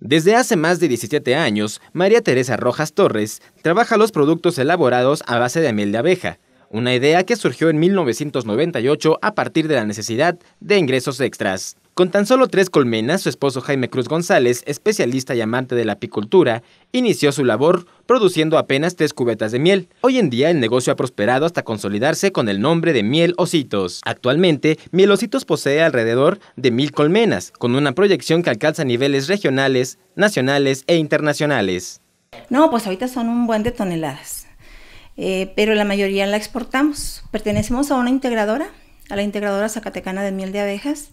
Desde hace más de 17 años, María Teresa Rojas Torres trabaja los productos elaborados a base de miel de abeja, una idea que surgió en 1998 a partir de la necesidad de ingresos extras. Con tan solo tres colmenas, su esposo Jaime Cruz González, especialista y amante de la apicultura, inició su labor produciendo apenas tres cubetas de miel. Hoy en día el negocio ha prosperado hasta consolidarse con el nombre de Miel Ositos. Actualmente, Miel Ositos posee alrededor de mil colmenas, con una proyección que alcanza niveles regionales, nacionales e internacionales. No, pues ahorita son un buen de toneladas, eh, pero la mayoría la exportamos. Pertenecemos a una integradora, a la integradora Zacatecana de Miel de Abejas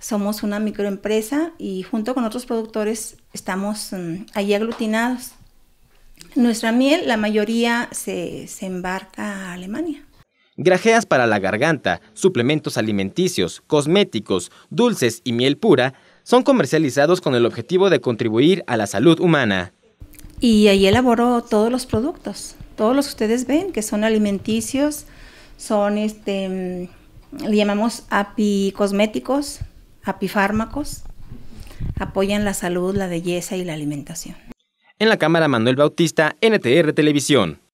somos una microempresa y junto con otros productores estamos mm, allí aglutinados. Nuestra miel, la mayoría se, embarca a Alemania. Grajeas para la garganta, suplementos alimenticios, cosméticos, dulces y miel pura son comercializados con el objetivo de contribuir a la salud humana. Y ahí elaboro todos los productos, todos los que ustedes ven, que son alimenticios, son, este, mm, le llamamos api cosméticos, apifármacos, apoyan la salud, la belleza y la alimentación. En la Cámara Manuel Bautista, NTR Televisión.